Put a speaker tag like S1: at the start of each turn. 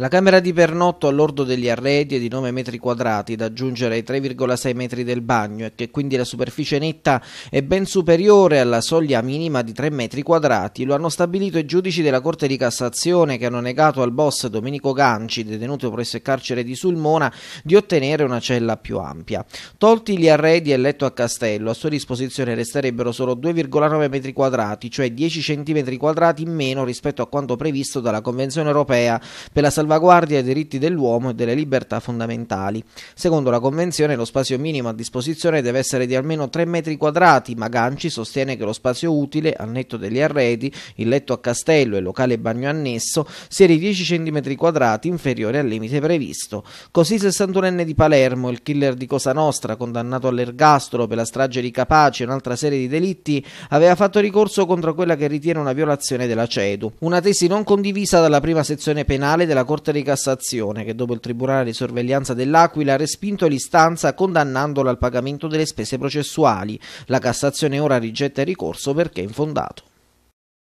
S1: La camera di pernotto all'ordo degli arredi è di 9 metri quadrati da aggiungere ai 3,6 metri del bagno e che quindi la superficie netta è ben superiore alla soglia minima di 3 metri quadrati. Lo hanno stabilito i giudici della Corte di Cassazione che hanno negato al boss Domenico Ganci, detenuto presso il carcere di Sulmona, di ottenere una cella più ampia. Tolti gli arredi e letto a castello, a sua disposizione resterebbero solo 2,9 metri quadrati, cioè 10 cm quadrati in meno rispetto a quanto previsto dalla Convenzione europea per la salvaguardia salvaguardia dei diritti dell'uomo e delle libertà fondamentali. Secondo la Convenzione lo spazio minimo a disposizione deve essere di almeno 3 metri quadrati, ma Ganci sostiene che lo spazio utile, al netto degli arredi, il letto a castello e il locale bagno annesso, sia di 10 cm quadrati inferiore al limite previsto. Così il 61enne di Palermo, il killer di Cosa Nostra, condannato all'ergastolo per la strage di Capaci e un'altra serie di delitti, aveva fatto ricorso contro quella che ritiene una violazione della CEDU. Una tesi non condivisa dalla prima sezione penale della Corte Corte di Cassazione che dopo il Tribunale di Sorveglianza dell'Aquila ha respinto l'istanza condannandola al pagamento delle spese processuali. La Cassazione ora rigetta il ricorso perché è infondato.